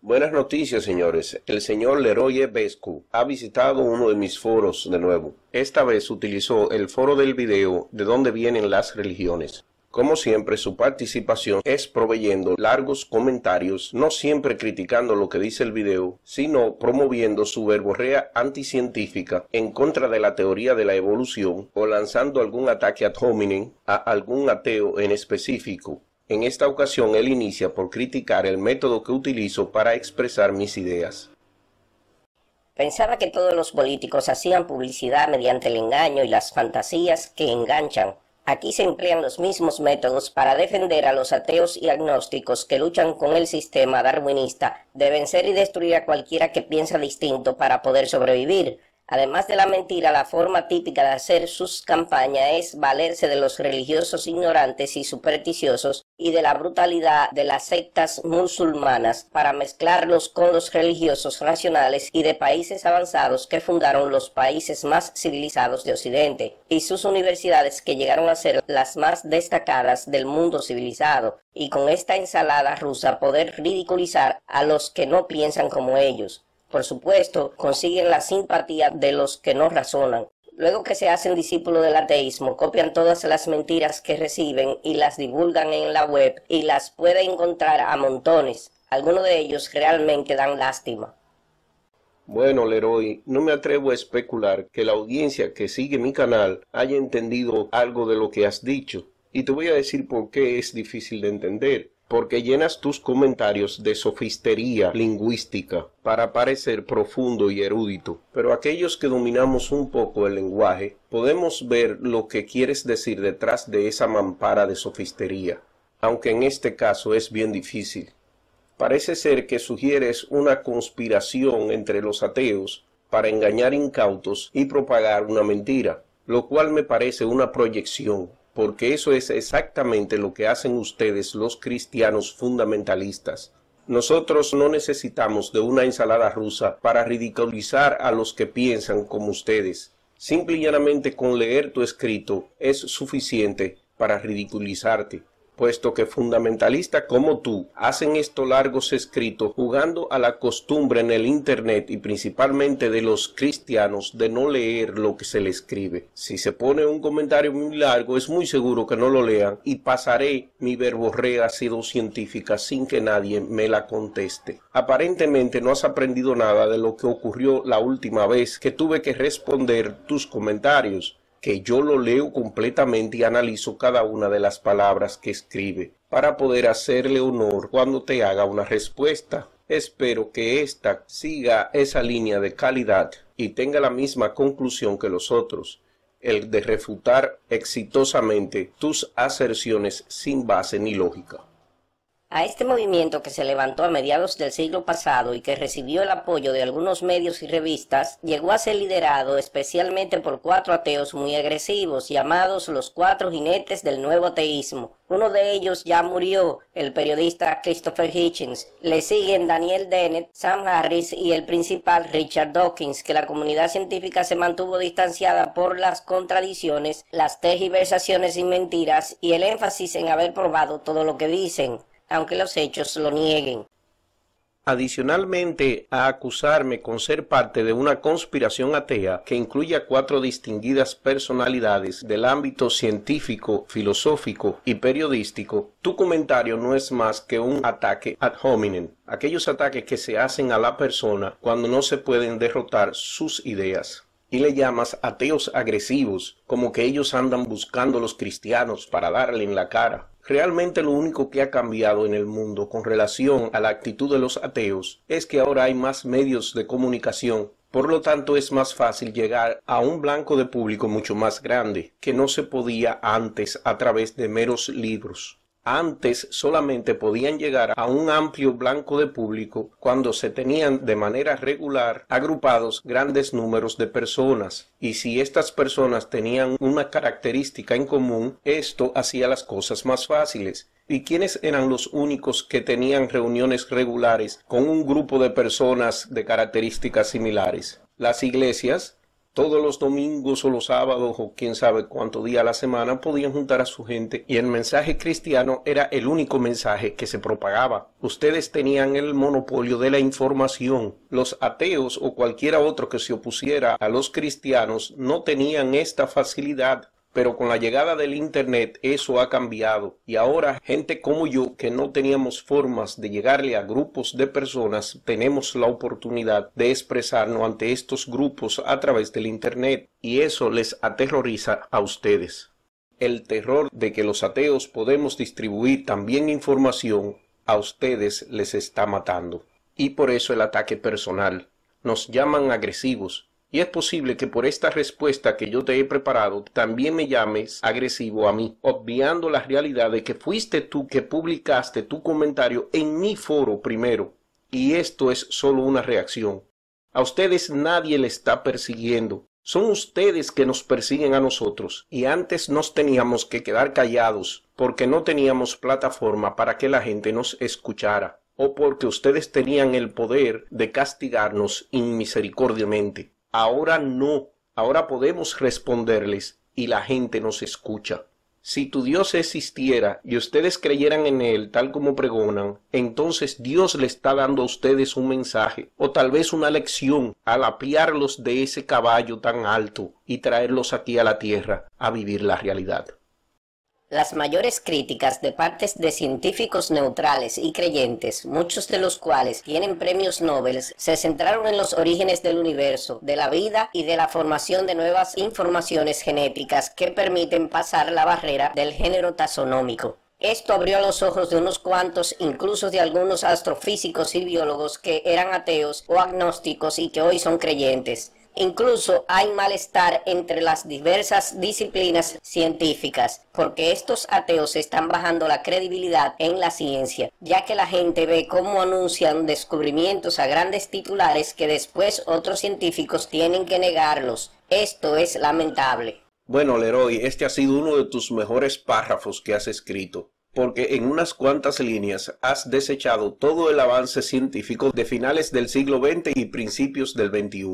Buenas noticias, señores. El señor Leroy Bescu e. ha visitado uno de mis foros de nuevo. Esta vez utilizó el foro del video de dónde vienen las religiones. Como siempre, su participación es proveyendo largos comentarios, no siempre criticando lo que dice el video, sino promoviendo su verborrea anticientífica en contra de la teoría de la evolución o lanzando algún ataque ad hominem a algún ateo en específico. En esta ocasión él inicia por criticar el método que utilizo para expresar mis ideas. Pensaba que todos los políticos hacían publicidad mediante el engaño y las fantasías que enganchan Aquí se emplean los mismos métodos para defender a los ateos y agnósticos que luchan con el sistema darwinista de vencer y destruir a cualquiera que piensa distinto para poder sobrevivir, Además de la mentira, la forma típica de hacer sus campañas es valerse de los religiosos ignorantes y supersticiosos y de la brutalidad de las sectas musulmanas para mezclarlos con los religiosos racionales y de países avanzados que fundaron los países más civilizados de Occidente y sus universidades que llegaron a ser las más destacadas del mundo civilizado y con esta ensalada rusa poder ridiculizar a los que no piensan como ellos. Por supuesto, consiguen la simpatía de los que no razonan. Luego que se hacen discípulos del ateísmo, copian todas las mentiras que reciben y las divulgan en la web y las puede encontrar a montones. Algunos de ellos realmente dan lástima. Bueno, Leroy, no me atrevo a especular que la audiencia que sigue mi canal haya entendido algo de lo que has dicho, y te voy a decir por qué es difícil de entender porque llenas tus comentarios de sofistería lingüística para parecer profundo y erudito. Pero aquellos que dominamos un poco el lenguaje, podemos ver lo que quieres decir detrás de esa mampara de sofistería, aunque en este caso es bien difícil. Parece ser que sugieres una conspiración entre los ateos para engañar incautos y propagar una mentira, lo cual me parece una proyección porque eso es exactamente lo que hacen ustedes los cristianos fundamentalistas. Nosotros no necesitamos de una ensalada rusa para ridiculizar a los que piensan como ustedes. Simple y llanamente con leer tu escrito es suficiente para ridiculizarte puesto que fundamentalistas como tú hacen estos largos escritos jugando a la costumbre en el Internet y principalmente de los cristianos de no leer lo que se le escribe. Si se pone un comentario muy largo es muy seguro que no lo lean y pasaré mi verborrea científica sin que nadie me la conteste. Aparentemente no has aprendido nada de lo que ocurrió la última vez que tuve que responder tus comentarios que yo lo leo completamente y analizo cada una de las palabras que escribe para poder hacerle honor cuando te haga una respuesta. Espero que ésta siga esa línea de calidad y tenga la misma conclusión que los otros, el de refutar exitosamente tus aserciones sin base ni lógica. A este movimiento que se levantó a mediados del siglo pasado y que recibió el apoyo de algunos medios y revistas, llegó a ser liderado especialmente por cuatro ateos muy agresivos llamados los cuatro jinetes del nuevo ateísmo. Uno de ellos ya murió, el periodista Christopher Hitchens. Le siguen Daniel Dennett, Sam Harris y el principal Richard Dawkins, que la comunidad científica se mantuvo distanciada por las contradicciones, las tergiversaciones y mentiras y el énfasis en haber probado todo lo que dicen aunque los hechos lo nieguen. Adicionalmente, a acusarme con ser parte de una conspiración atea que incluye a cuatro distinguidas personalidades del ámbito científico, filosófico y periodístico, tu comentario no es más que un ataque ad hominem, aquellos ataques que se hacen a la persona cuando no se pueden derrotar sus ideas y le llamas ateos agresivos, como que ellos andan buscando los cristianos para darle en la cara. Realmente lo único que ha cambiado en el mundo con relación a la actitud de los ateos es que ahora hay más medios de comunicación, por lo tanto es más fácil llegar a un blanco de público mucho más grande que no se podía antes a través de meros libros. Antes solamente podían llegar a un amplio blanco de público cuando se tenían de manera regular agrupados grandes números de personas, y si estas personas tenían una característica en común, esto hacía las cosas más fáciles. ¿Y quiénes eran los únicos que tenían reuniones regulares con un grupo de personas de características similares? Las iglesias, todos los domingos o los sábados o quién sabe cuánto día a la semana podían juntar a su gente y el mensaje cristiano era el único mensaje que se propagaba. Ustedes tenían el monopolio de la información. Los ateos o cualquiera otro que se opusiera a los cristianos no tenían esta facilidad pero con la llegada del Internet eso ha cambiado y ahora gente como yo que no teníamos formas de llegarle a grupos de personas tenemos la oportunidad de expresarnos ante estos grupos a través del Internet y eso les aterroriza a ustedes. El terror de que los ateos podemos distribuir también información a ustedes les está matando. Y por eso el ataque personal. Nos llaman agresivos, y es posible que por esta respuesta que yo te he preparado también me llames agresivo a mí, obviando la realidad de que fuiste tú que publicaste tu comentario en mi foro primero, y esto es solo una reacción. A ustedes nadie le está persiguiendo. Son ustedes que nos persiguen a nosotros y antes nos teníamos que quedar callados porque no teníamos plataforma para que la gente nos escuchara o porque ustedes tenían el poder de castigarnos inmisericordiamente. Ahora no, ahora podemos responderles y la gente nos escucha. Si tu Dios existiera y ustedes creyeran en Él tal como pregonan, entonces Dios le está dando a ustedes un mensaje o tal vez una lección al apiarlos de ese caballo tan alto y traerlos aquí a la tierra a vivir la realidad. Las mayores críticas de partes de científicos neutrales y creyentes, muchos de los cuales tienen premios Nobel, se centraron en los orígenes del universo, de la vida y de la formación de nuevas informaciones genéticas que permiten pasar la barrera del género taxonómico. Esto abrió los ojos de unos cuantos, incluso de algunos astrofísicos y biólogos que eran ateos o agnósticos y que hoy son creyentes. Incluso hay malestar entre las diversas disciplinas científicas, porque estos ateos están bajando la credibilidad en la ciencia, ya que la gente ve cómo anuncian descubrimientos a grandes titulares que después otros científicos tienen que negarlos. Esto es lamentable. Bueno, Leroy, este ha sido uno de tus mejores párrafos que has escrito porque en unas cuantas líneas has desechado todo el avance científico de finales del siglo XX y principios del XXI.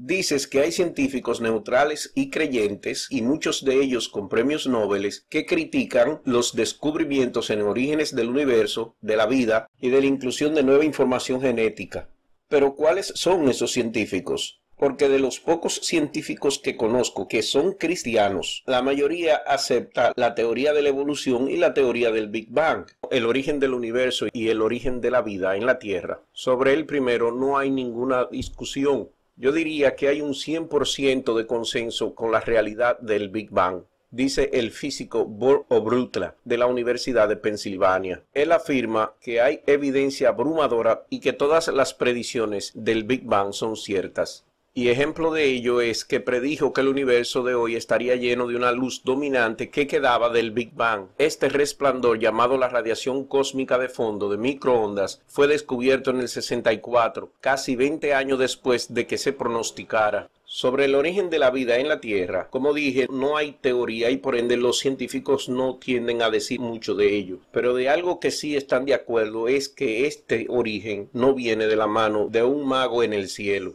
Dices que hay científicos neutrales y creyentes, y muchos de ellos con premios Nobel, que critican los descubrimientos en orígenes del universo, de la vida y de la inclusión de nueva información genética. Pero ¿cuáles son esos científicos? Porque de los pocos científicos que conozco que son cristianos, la mayoría acepta la teoría de la evolución y la teoría del Big Bang, el origen del universo y el origen de la vida en la Tierra. Sobre el primero no hay ninguna discusión yo diría que hay un 100% de consenso con la realidad del Big Bang dice el físico Bob Obrutla de la Universidad de Pensilvania. Él afirma que hay evidencia abrumadora y que todas las predicciones del Big Bang son ciertas. Y ejemplo de ello es que predijo que el universo de hoy estaría lleno de una luz dominante que quedaba del Big Bang. Este resplandor, llamado la radiación cósmica de fondo de microondas, fue descubierto en el 64, casi 20 años después de que se pronosticara. Sobre el origen de la vida en la Tierra, como dije, no hay teoría y por ende los científicos no tienden a decir mucho de ello. Pero de algo que sí están de acuerdo es que este origen no viene de la mano de un mago en el cielo.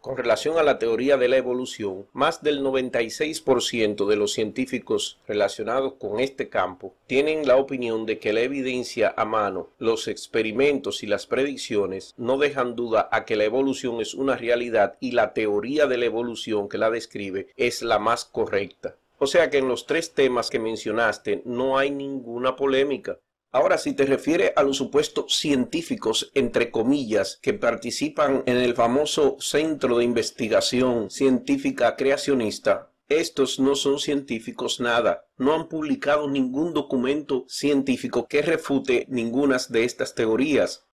Con relación a la teoría de la evolución, más del 96% de los científicos relacionados con este campo tienen la opinión de que la evidencia a mano, los experimentos y las predicciones no dejan duda a que la evolución es una realidad y la teoría de la evolución que la describe es la más correcta. O sea que en los tres temas que mencionaste no hay ninguna polémica. Ahora, si te refieres a los supuestos científicos, entre comillas, que participan en el famoso Centro de Investigación Científica Creacionista, estos no son científicos nada, no han publicado ningún documento científico que refute ninguna de estas teorías,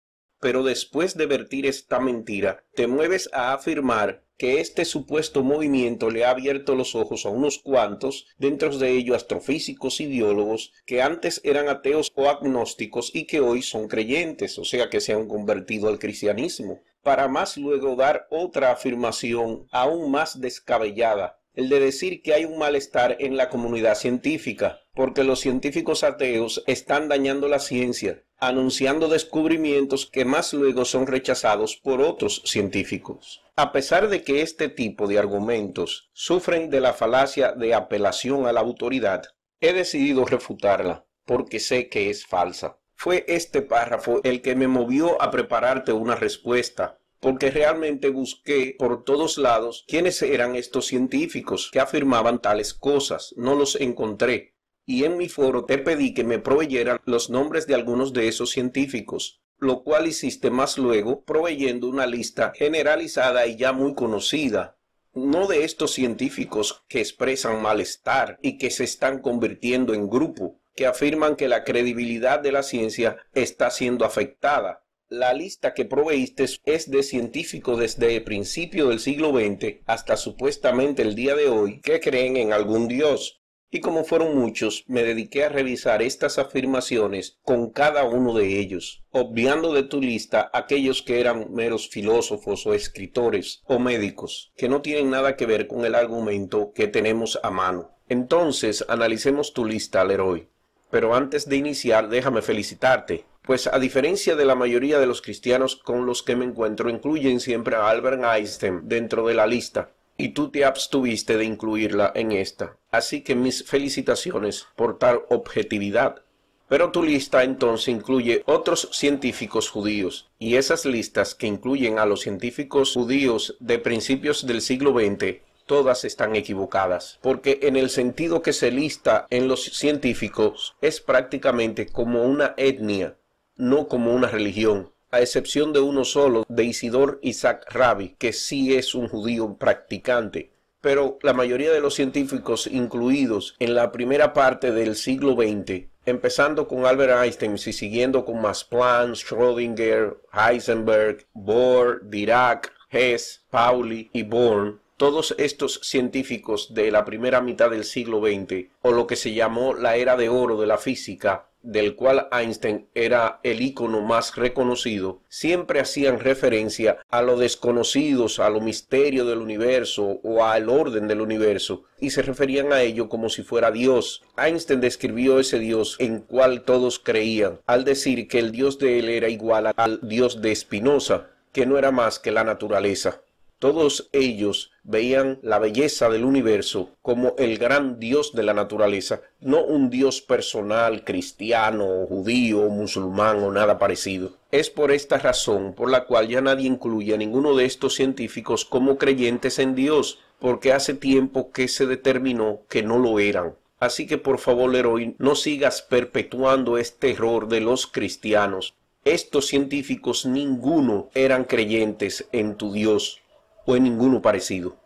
pero después de vertir esta mentira, te mueves a afirmar que este supuesto movimiento le ha abierto los ojos a unos cuantos, dentro de ellos astrofísicos y biólogos, que antes eran ateos o agnósticos y que hoy son creyentes, o sea que se han convertido al cristianismo, para más luego dar otra afirmación aún más descabellada, el de decir que hay un malestar en la comunidad científica, porque los científicos ateos están dañando la ciencia, anunciando descubrimientos que más luego son rechazados por otros científicos. A pesar de que este tipo de argumentos sufren de la falacia de apelación a la autoridad, he decidido refutarla porque sé que es falsa. Fue este párrafo el que me movió a prepararte una respuesta, porque realmente busqué por todos lados quiénes eran estos científicos que afirmaban tales cosas. No los encontré, y en mi foro te pedí que me proveyeran los nombres de algunos de esos científicos, lo cual hiciste más luego proveyendo una lista generalizada y ya muy conocida, no de estos científicos que expresan malestar y que se están convirtiendo en grupo, que afirman que la credibilidad de la ciencia está siendo afectada. La lista que proveíste es de científicos desde el principio del siglo XX hasta supuestamente el día de hoy que creen en algún dios, y como fueron muchos, me dediqué a revisar estas afirmaciones con cada uno de ellos, obviando de tu lista aquellos que eran meros filósofos o escritores o médicos, que no tienen nada que ver con el argumento que tenemos a mano. Entonces, analicemos tu lista, Leroy. Pero antes de iniciar, déjame felicitarte, pues a diferencia de la mayoría de los cristianos con los que me encuentro, incluyen siempre a Albert Einstein dentro de la lista y tú te abstuviste de incluirla en esta. Así que mis felicitaciones por tal objetividad. Pero tu lista entonces incluye otros científicos judíos, y esas listas que incluyen a los científicos judíos de principios del siglo XX, todas están equivocadas, porque en el sentido que se lista en los científicos es prácticamente como una etnia, no como una religión a excepción de uno solo, de Isidor Isaac Rabi, que sí es un judío practicante. Pero la mayoría de los científicos incluidos en la primera parte del siglo XX, empezando con Albert Einstein y siguiendo con Masplan, Schrödinger, Heisenberg, Bohr, Dirac, Hess, Pauli y Born, todos estos científicos de la primera mitad del siglo XX, o lo que se llamó la era de oro de la física, del cual Einstein era el ícono más reconocido, siempre hacían referencia a lo desconocidos, a lo misterio del universo o al orden del universo, y se referían a ello como si fuera Dios. Einstein describió ese Dios en cual todos creían, al decir que el Dios de él era igual al Dios de Spinoza, que no era más que la naturaleza. Todos ellos veían la belleza del universo como el gran Dios de la naturaleza, no un Dios personal, cristiano, judío, musulmán o nada parecido. Es por esta razón por la cual ya nadie incluye a ninguno de estos científicos como creyentes en Dios, porque hace tiempo que se determinó que no lo eran. Así que por favor, Leroy, no sigas perpetuando este error de los cristianos. Estos científicos ninguno eran creyentes en tu Dios o ninguno parecido.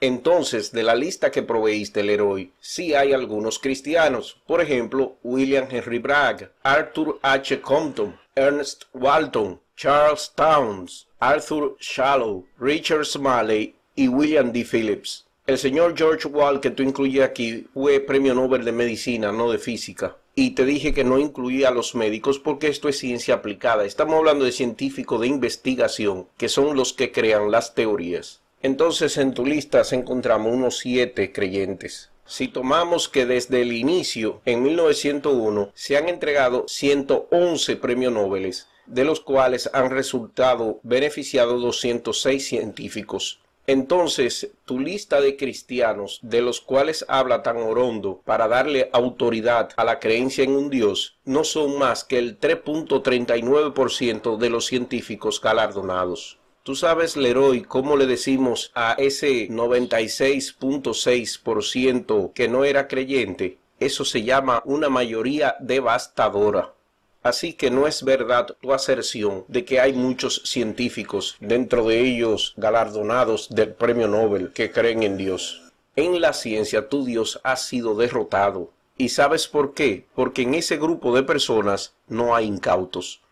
Entonces, de la lista que proveíste el hoy, sí hay algunos cristianos, por ejemplo, William Henry Bragg, Arthur H. Compton, Ernest Walton, Charles Towns, Arthur Shallow, Richard Smalley y William D. Phillips. El señor George Wall que tú incluyes aquí fue premio Nobel de Medicina, no de Física y te dije que no incluía a los médicos porque esto es ciencia aplicada. Estamos hablando de científicos de investigación, que son los que crean las teorías. Entonces en tu lista se encontramos unos siete creyentes. Si tomamos que desde el inicio, en 1901, se han entregado 111 premios Nobel, de los cuales han resultado beneficiados 206 científicos. Entonces, tu lista de cristianos de los cuales habla tan orondo para darle autoridad a la creencia en un Dios no son más que el 3.39% de los científicos galardonados. Tú sabes, Leroy, cómo le decimos a ese 96.6% que no era creyente. Eso se llama una mayoría devastadora. Así que no es verdad tu aserción de que hay muchos científicos, dentro de ellos galardonados del Premio Nobel, que creen en Dios. En la ciencia tu Dios ha sido derrotado. ¿Y sabes por qué? Porque en ese grupo de personas no hay incautos.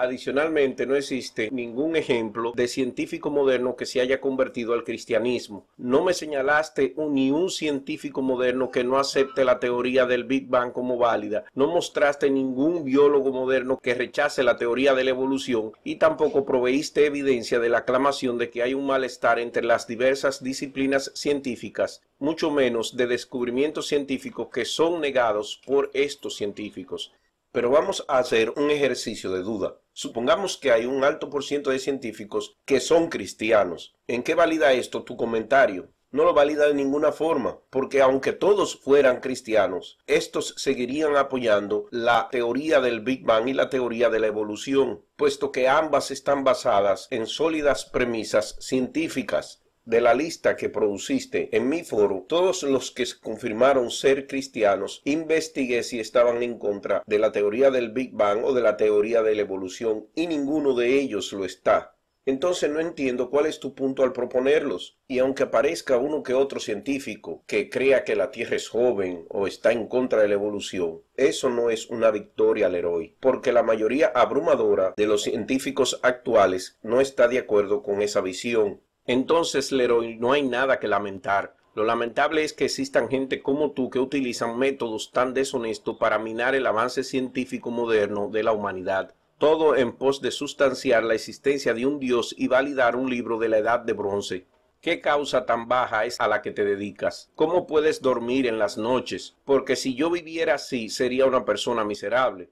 Adicionalmente, no existe ningún ejemplo de científico moderno que se haya convertido al cristianismo. No me señalaste ni un científico moderno que no acepte la teoría del Big Bang como válida. No mostraste ningún biólogo moderno que rechace la teoría de la evolución y tampoco proveíste evidencia de la aclamación de que hay un malestar entre las diversas disciplinas científicas, mucho menos de descubrimientos científicos que son negados por estos científicos. Pero vamos a hacer un ejercicio de duda. Supongamos que hay un alto por ciento de científicos que son cristianos. ¿En qué valida esto tu comentario? No lo valida de ninguna forma, porque aunque todos fueran cristianos, estos seguirían apoyando la teoría del Big Bang y la teoría de la evolución, puesto que ambas están basadas en sólidas premisas científicas de la lista que produciste en mi foro, todos los que confirmaron ser cristianos, investigué si estaban en contra de la teoría del Big Bang o de la teoría de la evolución y ninguno de ellos lo está. Entonces no entiendo cuál es tu punto al proponerlos. Y aunque parezca uno que otro científico que crea que la Tierra es joven o está en contra de la evolución, eso no es una victoria al héroe, porque la mayoría abrumadora de los científicos actuales no está de acuerdo con esa visión. Entonces, Leroy, no hay nada que lamentar. Lo lamentable es que existan gente como tú que utilizan métodos tan deshonestos para minar el avance científico moderno de la humanidad, todo en pos de sustanciar la existencia de un dios y validar un libro de la edad de bronce. ¿Qué causa tan baja es a la que te dedicas? ¿Cómo puedes dormir en las noches? Porque si yo viviera así, sería una persona miserable.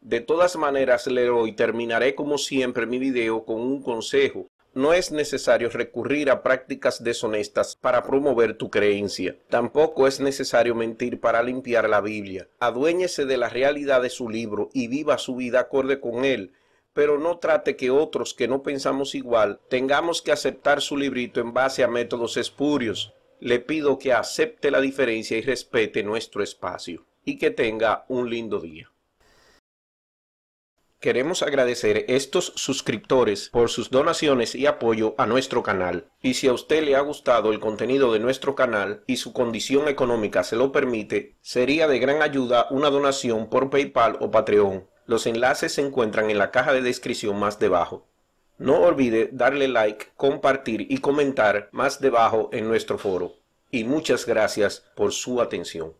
De todas maneras, Leroy, terminaré como siempre mi video con un consejo no es necesario recurrir a prácticas deshonestas para promover tu creencia. Tampoco es necesario mentir para limpiar la Biblia. Aduéñese de la realidad de su libro y viva su vida acorde con él pero no trate que otros que no pensamos igual tengamos que aceptar su librito en base a métodos espurios. Le pido que acepte la diferencia y respete nuestro espacio. Y que tenga un lindo día. Queremos agradecer a estos suscriptores por sus donaciones y apoyo a nuestro canal. Y si a usted le ha gustado el contenido de nuestro canal y su condición económica se lo permite, sería de gran ayuda una donación por PayPal o Patreon. Los enlaces se encuentran en la caja de descripción más debajo. No olvide darle like, compartir y comentar más debajo en nuestro foro. Y muchas gracias por su atención.